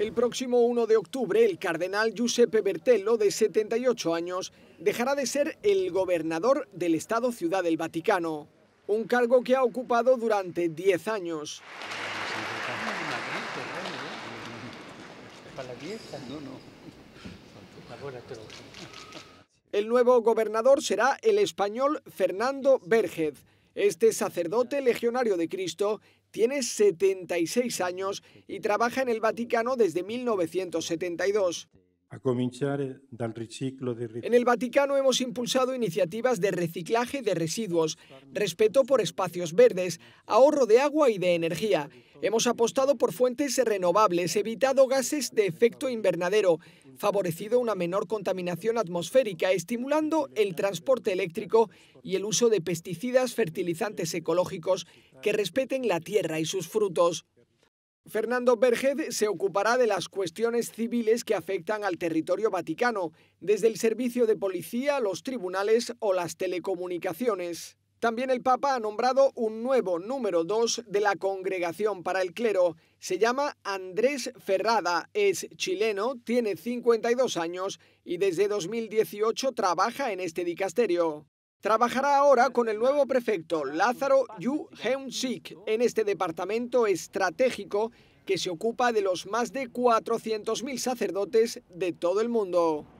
El próximo 1 de octubre, el cardenal Giuseppe Bertello, de 78 años, dejará de ser el gobernador del Estado Ciudad del Vaticano, un cargo que ha ocupado durante 10 años. El nuevo gobernador será el español Fernando Bergez, Este sacerdote legionario de Cristo tiene 76 años y trabaja en el Vaticano desde 1972. En el Vaticano hemos impulsado iniciativas de reciclaje de residuos, respeto por espacios verdes, ahorro de agua y de energía. Hemos apostado por fuentes renovables, evitado gases de efecto invernadero, favorecido una menor contaminación atmosférica, estimulando el transporte eléctrico y el uso de pesticidas fertilizantes ecológicos que respeten la tierra y sus frutos. Fernando Berged se ocupará de las cuestiones civiles que afectan al territorio vaticano, desde el servicio de policía, los tribunales o las telecomunicaciones. También el Papa ha nombrado un nuevo número 2 de la Congregación para el Clero. Se llama Andrés Ferrada, es chileno, tiene 52 años y desde 2018 trabaja en este dicasterio. Trabajará ahora con el nuevo prefecto Lázaro Yu Heung-sik en este departamento estratégico que se ocupa de los más de 400.000 sacerdotes de todo el mundo.